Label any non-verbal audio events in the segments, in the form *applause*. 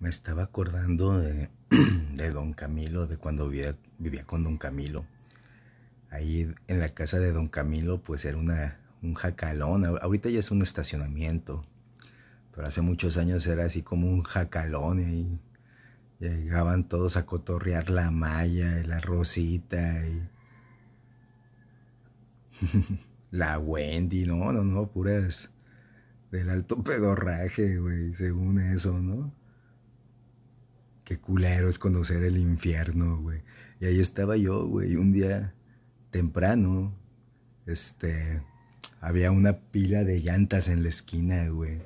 me estaba acordando de, *clears throat* de don Camilo, de cuando vivía, con don Camilo. Ahí en la casa de don Camilo pues era una, un jacalón, ahorita ya es un estacionamiento, pero hace muchos años era así como un jacalón y llegaban todos a cotorrear la malla, la rosita y... *laughs* la Wendy, no, no, no, puras del alto pedorraje, güey, según eso, ¿no? qué culero es conocer el infierno, güey. Y ahí estaba yo, güey, un día temprano, este, había una pila de llantas en la esquina, güey.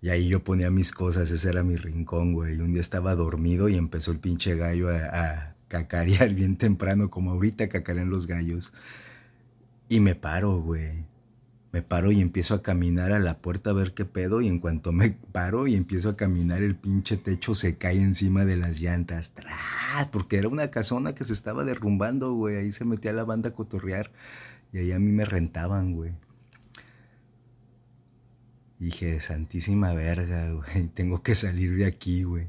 Y ahí yo ponía mis cosas, ese era mi rincón, güey. Y un día estaba dormido y empezó el pinche gallo a, cacarear *laughs* bien temprano, como ahorita cacarean los gallos. Y me paro, güey me paro y empiezo a caminar a la puerta a ver qué pedo y en cuanto me *laughs* paro y empiezo a caminar el pinche techo se cae encima de las llantas. ¡Tras! Porque era una casona que se estaba derrumbando, güey. Ahí se metía la banda a cotorrear y ahí a mí me rentaban, güey. Dije, santísima verga, güey. *laughs* Tengo que salir de aquí, güey.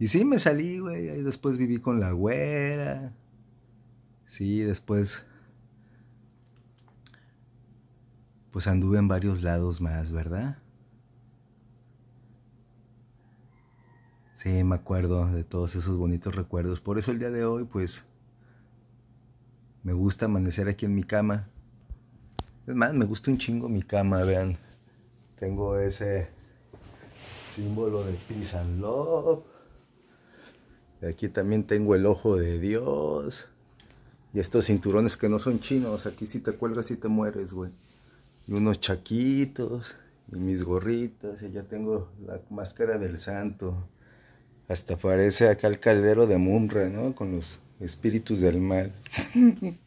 Y sí, me salí, güey. Después viví con la güera. Sí, después pues anduve en varios lados más, ¿verdad? Sí, me acuerdo de todos esos bonitos recuerdos. Por eso el día de hoy, pues, me gusta amanecer aquí en mi cama. Es más, me gusta un chingo mi cama, vean. Tengo ese símbolo de Peace and Love. Aquí también tengo el ojo de Dios. Y estos cinturones que no son chinos, aquí si te cuelgas y te mueres, güey y unos chaquitos y mis gorritas y ya tengo la máscara del santo. Hasta parece acá el caldero de Munra, ¿no? Con los espíritus del mal. *laughs*